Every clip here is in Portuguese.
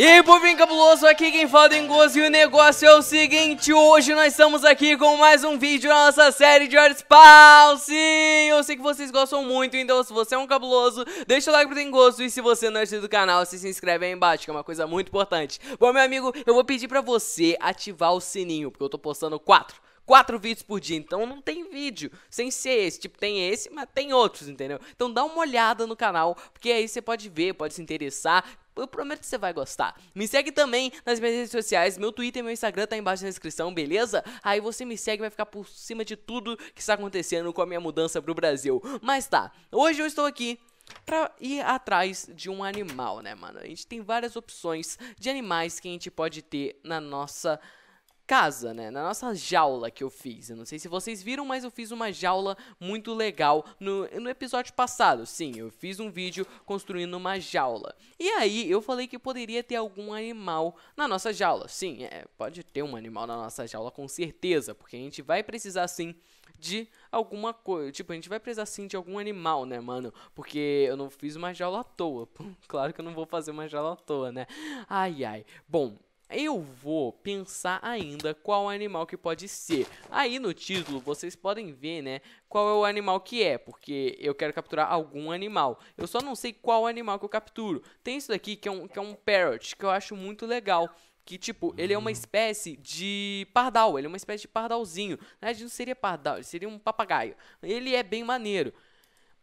E aí, povinho cabuloso, aqui quem fala do Engoso e o negócio é o seguinte, hoje nós estamos aqui com mais um vídeo da nossa série de Earthspawn, sim, eu sei que vocês gostam muito, então se você é um cabuloso, deixa o like pro Engoso e se você não é inscrito do canal, se, se inscreve aí embaixo, que é uma coisa muito importante. Bom, meu amigo, eu vou pedir pra você ativar o sininho, porque eu tô postando quatro quatro vídeos por dia. Então não tem vídeo sem ser esse. Tipo, tem esse, mas tem outros, entendeu? Então dá uma olhada no canal, porque aí você pode ver, pode se interessar. Eu prometo que você vai gostar. Me segue também nas minhas redes sociais, meu Twitter e meu Instagram tá aí embaixo na descrição, beleza? Aí você me segue vai ficar por cima de tudo que está acontecendo com a minha mudança pro Brasil. Mas tá, hoje eu estou aqui pra ir atrás de um animal, né, mano? A gente tem várias opções de animais que a gente pode ter na nossa casa, né? Na nossa jaula que eu fiz. Eu não sei se vocês viram, mas eu fiz uma jaula muito legal no, no episódio passado. Sim, eu fiz um vídeo construindo uma jaula. E aí eu falei que poderia ter algum animal na nossa jaula. Sim, é, pode ter um animal na nossa jaula com certeza, porque a gente vai precisar sim de alguma coisa. Tipo, a gente vai precisar sim de algum animal, né, mano? Porque eu não fiz uma jaula à toa. claro que eu não vou fazer uma jaula à toa, né? Ai, ai. Bom, eu vou pensar ainda qual animal que pode ser. Aí no título vocês podem ver, né, qual é o animal que é, porque eu quero capturar algum animal. Eu só não sei qual animal que eu capturo. Tem isso daqui que é um, que é um parrot, que eu acho muito legal. Que, tipo, ele é uma hum. espécie de pardal, ele é uma espécie de pardalzinho. Na verdade, não seria pardal, seria um papagaio. Ele é bem maneiro.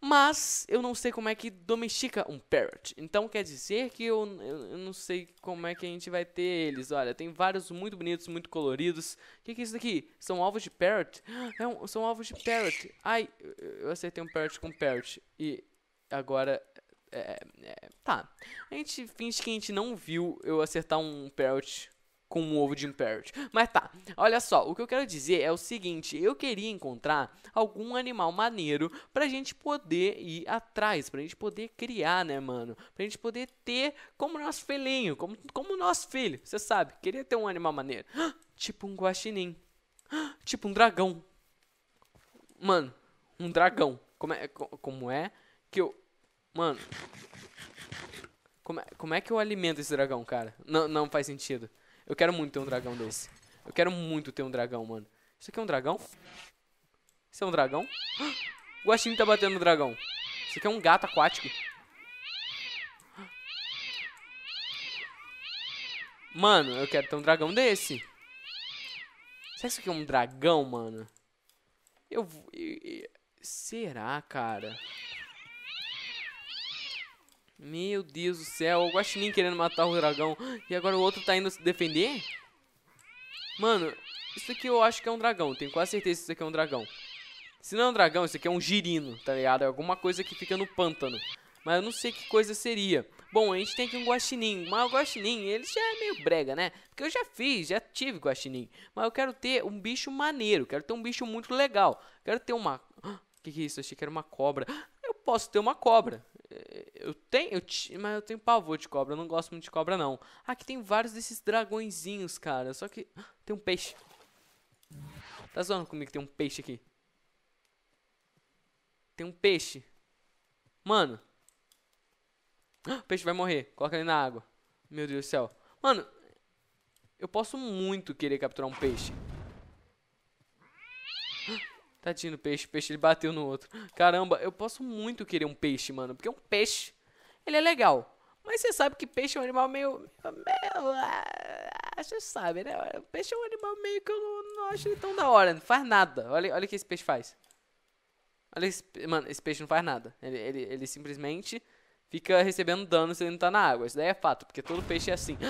Mas eu não sei como é que domestica um parrot. Então quer dizer que eu, eu, não sei como é que a gente vai ter eles. Olha, tem vários muito bonitos, muito coloridos. O que, que, é isso daqui? São ovos de parrot? É um, são ovos de parrot. Ai, eu acertei um parrot com parrot. E agora. É, é, é, tá. A gente finge que a gente não viu eu acertar um parrot com um ovo de Imperial. Mas tá, olha só, o que eu quero dizer é o seguinte, eu queria encontrar algum animal maneiro pra gente poder ir atrás, pra gente poder criar, né, mano? Pra gente poder ter como nosso filhinho, como, como nosso filho, você sabe, queria ter um animal maneiro. Ah, tipo um guaxinim, ah, tipo um dragão. Mano, um dragão, como é, como é que eu... Mano... Como é, como é que eu alimento esse dragão, cara? Não, não faz sentido. Eu quero muito ter um dragão desse. Eu quero muito ter um dragão, mano. Isso aqui é um dragão? Isso é um dragão? O Guaxinim tá batendo no dragão. Isso aqui é um gato aquático. Mano, eu quero ter um dragão desse. Será que isso aqui é um dragão, mano? Eu... Será, cara? Meu Deus do céu, o Guaxinim querendo matar o dragão. E agora o outro tá indo se defender? Mano, isso aqui eu acho que é um dragão. Tenho quase certeza que isso aqui é um dragão. Se não é um dragão, isso aqui é um girino, tá ligado? É alguma coisa que fica no pântano. Mas eu não sei que coisa seria. Bom, a gente tem aqui um guaxinim. Mas o guaxinim, ele já é meio brega, né? Porque eu já fiz, já tive guaxinim. Mas eu quero ter um bicho maneiro. Quero ter um bicho muito legal. Quero ter uma... O que, que é isso? Eu achei que era uma cobra. Eu posso ter uma cobra. Eu tenho, eu te, mas eu tenho pavor de cobra, eu não gosto muito de cobra, não. Aqui ah, tem vários desses dragõezinhos, cara. Só que. Tem um peixe. Tá zoando comigo que tem um peixe aqui. Tem um peixe. Mano. O peixe vai morrer. Coloca ele na água. Meu Deus do céu. Mano, eu posso muito querer capturar um peixe. Tadinho do peixe. O peixe ele bateu no outro. Caramba, eu posso muito querer um peixe, mano. Porque é um peixe ele é legal. Mas você sabe que peixe é um animal meio. meio ah, você sabe, né? Peixe é um animal meio que eu não, não acho ele tão da hora. Não faz nada. Olha, olha o que esse peixe faz. Olha esse, mano, esse peixe não faz nada. Ele, ele, ele simplesmente fica recebendo dano se ele não tá na água. Isso daí é fato, porque todo peixe é assim.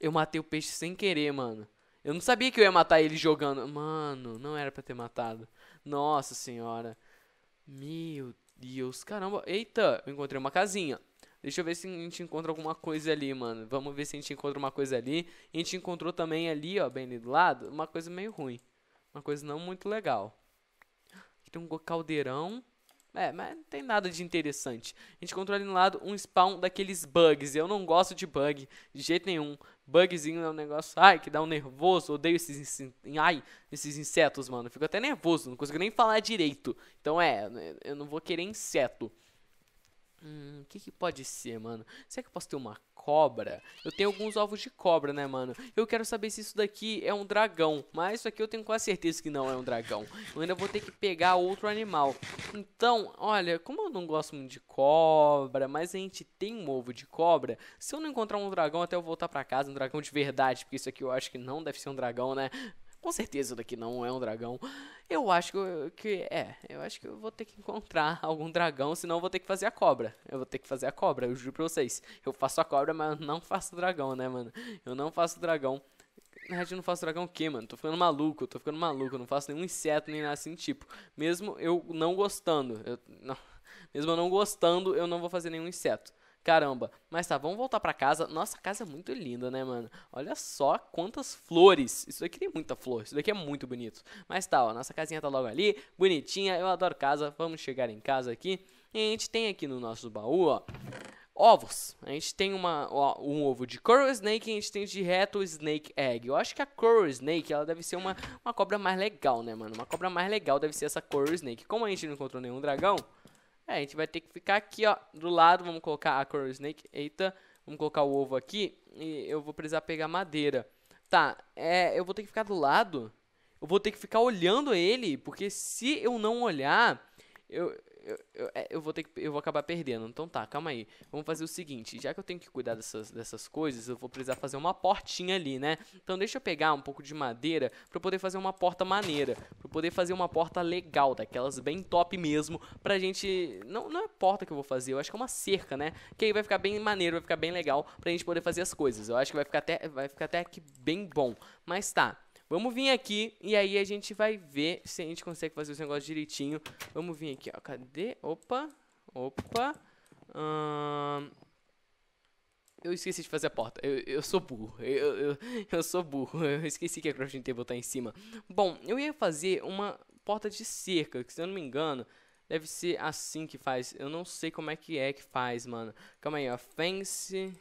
Eu matei o peixe sem querer, mano. Eu não sabia que eu ia matar ele jogando. Mano, não era para ter matado. Nossa senhora. Meu deus caramba, eita, eu encontrei uma casinha. Deixa eu ver se a gente encontra alguma coisa ali, mano. Vamos ver se a gente encontra uma coisa ali. A gente encontrou também ali, ó, bem ali do lado, uma coisa meio ruim. Uma coisa não muito legal. Aqui tem um caldeirão. É, mas não tem nada de interessante. A gente encontrou ali no lado um spawn daqueles bugs. Eu não gosto de bug, de jeito nenhum. Bugzinho é um negócio, ai, que dá um nervoso. Odeio esses, ai, esses insetos, mano. Fico até nervoso, não consigo nem falar direito. Então é, eu não vou querer inseto. Hum, o que, que pode ser, mano? Será que eu posso ter uma cobra? Eu tenho alguns ovos de cobra, né, mano? Eu quero saber se isso daqui é um dragão. Mas isso aqui eu tenho quase certeza que não é um dragão. Eu ainda vou ter que pegar outro animal. Então, olha, como eu não gosto muito de cobra, mas a gente tem um ovo de cobra. Se eu não encontrar um dragão até eu voltar pra casa, um dragão de verdade, porque isso aqui eu acho que não deve ser um dragão, né? Com certeza daqui não é um dragão. Eu acho que, que é. Eu acho que eu vou ter que encontrar algum dragão, senão eu vou ter que fazer a cobra. Eu vou ter que fazer a cobra, eu juro pra vocês. Eu faço a cobra, mas não faço o dragão, né, mano? Eu não faço o dragão. Na verdade, eu não faço dragão o quê, mano? Tô ficando maluco, tô ficando maluco. Eu não faço nenhum inseto, nem nada assim, tipo. Mesmo eu não gostando, eu, não, mesmo eu não gostando, eu não vou fazer nenhum inseto. Caramba. Mas tá, vamos voltar para casa. Nossa, casa é muito linda, né, mano? Olha só quantas flores. Isso daqui tem muita flor. Isso daqui é muito bonito. Mas tá, ó, nossa casinha tá logo ali, bonitinha. Eu adoro casa. Vamos chegar em casa aqui. E a gente tem aqui no nosso baú, ó, ovos. A gente tem uma, ó, um ovo de Coral Snake e a gente tem de Reto Snake Egg. Eu acho que a Coral Snake, ela deve ser uma, uma cobra mais legal, né, mano? Uma cobra mais legal deve ser essa Coral Snake. Como a gente não encontrou nenhum dragão, é, a gente vai ter que ficar aqui, ó, do lado, vamos colocar a Coral Snake, eita, vamos colocar o ovo aqui, e eu vou precisar pegar madeira. Tá, é, eu vou ter que ficar do lado, eu vou ter que ficar olhando ele, porque se eu não olhar, eu, eu, eu, é, eu, vou ter que, eu vou acabar perdendo. Então tá, calma aí. Vamos fazer o seguinte, já que eu tenho que cuidar dessas, dessas coisas, eu vou precisar fazer uma portinha ali, né? Então deixa eu pegar um pouco de madeira para poder fazer uma porta maneira, para poder fazer uma porta legal, daquelas bem top mesmo, pra gente não não é porta que eu vou fazer, eu acho que é uma cerca, né? Que aí vai ficar bem maneiro, vai ficar bem legal pra gente poder fazer as coisas. Eu acho que vai ficar até vai ficar até aqui bem bom. Mas tá, Vamos vir aqui e aí a gente vai ver se a gente consegue fazer os negócios direitinho. Vamos vir aqui, ó. Cadê? Opa, opa. Hum... Eu esqueci de fazer a porta. Eu, eu sou burro. Eu, eu, eu sou burro. Eu esqueci que a é crafting table tá em cima. Bom, eu ia fazer uma porta de cerca, que se eu não me engano, deve ser assim que faz. Eu não sei como é que é que faz, mano. Calma aí, ó. Fence...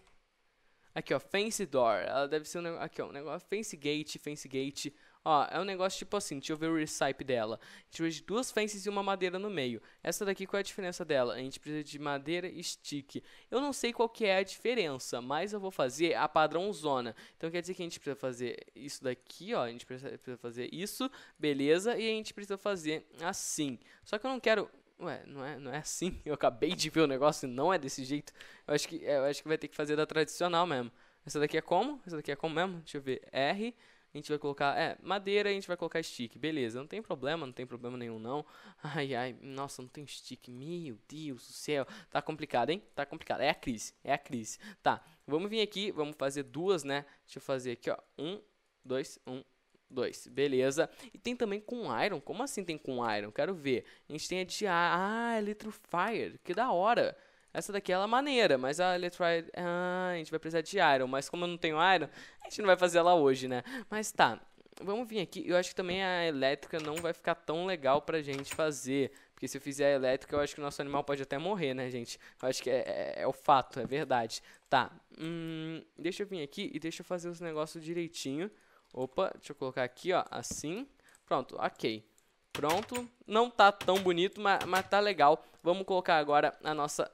Aqui, ó, fence door. Ela deve ser um negócio. Aqui, ó, um negócio. Fence gate, fence gate. Ó, é um negócio tipo assim, deixa eu ver o recipe dela. A gente precisa de duas fences e uma madeira no meio. Essa daqui, qual é a diferença dela? A gente precisa de madeira e stick. Eu não sei qual que é a diferença, mas eu vou fazer a padrão zona. Então quer dizer que a gente precisa fazer isso daqui, ó. A gente precisa fazer isso, beleza. E a gente precisa fazer assim. Só que eu não quero ué, não é, não é assim? Eu acabei de ver o negócio e não é desse jeito. Eu acho, que, é, eu acho que vai ter que fazer da tradicional mesmo. Essa daqui é como? Essa daqui é como mesmo? Deixa eu ver. R, a gente vai colocar, é, madeira, a gente vai colocar stick. Beleza, não tem problema, não tem problema nenhum não. Ai, ai, nossa, não tem stick. Meu Deus do céu. Tá complicado, hein? Tá complicado. É a crise, é a crise. Tá, vamos vir aqui, vamos fazer duas, né? Deixa eu fazer aqui, ó. Um, dois, um, 2, beleza. E tem também com Iron. Como assim tem com Iron? Quero ver. A gente tem a de Ah, Electrofire. Que da hora. Essa daqui ela é maneira, mas a Electrofire. Ah, a gente vai precisar de Iron. Mas como eu não tenho Iron, a gente não vai fazer ela hoje, né? Mas tá. Vamos vir aqui. Eu acho que também a elétrica não vai ficar tão legal pra gente fazer. Porque se eu fizer a elétrica, eu acho que o nosso animal pode até morrer, né, gente? Eu acho que é, é, é o fato, é verdade. Tá. Hum, deixa eu vir aqui e deixa eu fazer os negócios direitinho. Opa, deixa eu colocar aqui, ó, assim. Pronto, ok. Pronto. Não tá tão bonito, mas, mas tá legal. Vamos colocar agora a nossa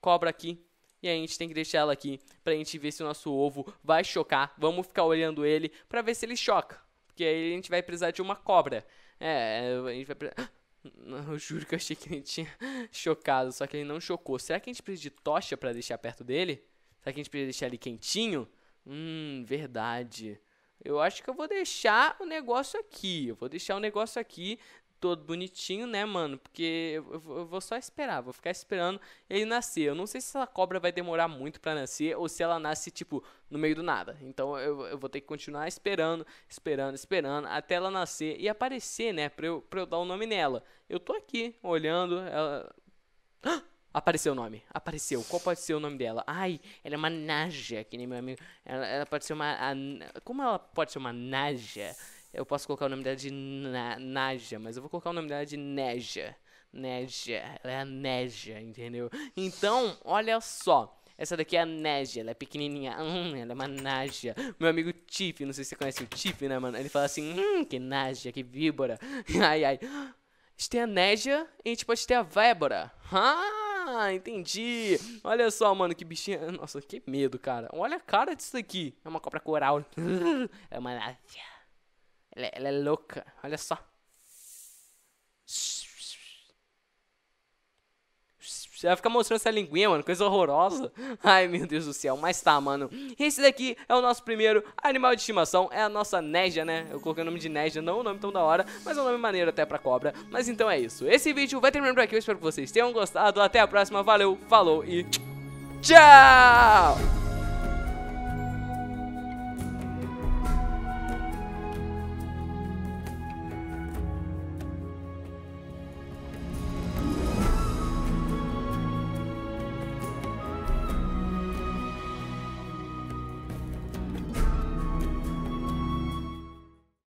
cobra aqui. E a gente tem que deixar ela aqui pra gente ver se o nosso ovo vai chocar. Vamos ficar olhando ele pra ver se ele choca. Porque aí a gente vai precisar de uma cobra. É, a gente vai precisar... eu juro que eu achei que ele tinha chocado, só que ele não chocou. Será que a gente precisa de tocha pra deixar perto dele? Será que a gente precisa deixar ele quentinho? Hum, verdade eu acho que eu vou deixar o negócio aqui. Eu vou deixar o negócio aqui todo bonitinho, né, mano? Porque eu, vou só esperar, vou ficar esperando ele nascer. Eu não sei se essa cobra vai demorar muito para nascer ou se ela nasce, tipo, no meio do nada. Então eu, eu vou ter que continuar esperando, esperando, esperando, até ela nascer e aparecer, né, pra eu, pra eu dar o um nome nela. Eu tô aqui, olhando, ela. Ah! Apareceu o nome. Apareceu. Qual pode ser o nome dela? Ai, ela é uma Naja, que nem meu amigo. Ela, ela pode ser uma. A, como ela pode ser uma Naja? Eu posso colocar o nome dela de na, Naja, mas eu vou colocar o nome dela de Neja. Neja. Ela é a Neja, entendeu? Então, olha só. Essa daqui é a Neja, ela é pequenininha. Hum, ela é uma Naja. Meu amigo Tiff, não sei se você conhece o Tiff, né, mano? Ele fala assim: hum, que Naja, que víbora. Ai, ai. A gente tem a Neja e a gente pode ter a Vébora. Hã? Ah, entendi. Olha só, mano, que bichinha. Nossa, que medo, cara. Olha a cara disso aqui. É uma cobra coral. É uma. Ela, é, ela é louca. Olha só. Você vai ficar mostrando essa linguinha, mano. Coisa horrorosa. Ai, meu Deus do céu. Mas tá, mano. Esse daqui é o nosso primeiro animal de estimação. É a nossa Neja, né? Eu coloquei o nome de Neja. Não o nome tão da hora, mas é um nome maneiro até pra cobra. Mas então é isso. Esse vídeo vai terminar por aqui. Eu espero que vocês tenham gostado. Até a próxima. Valeu, falou e tchau!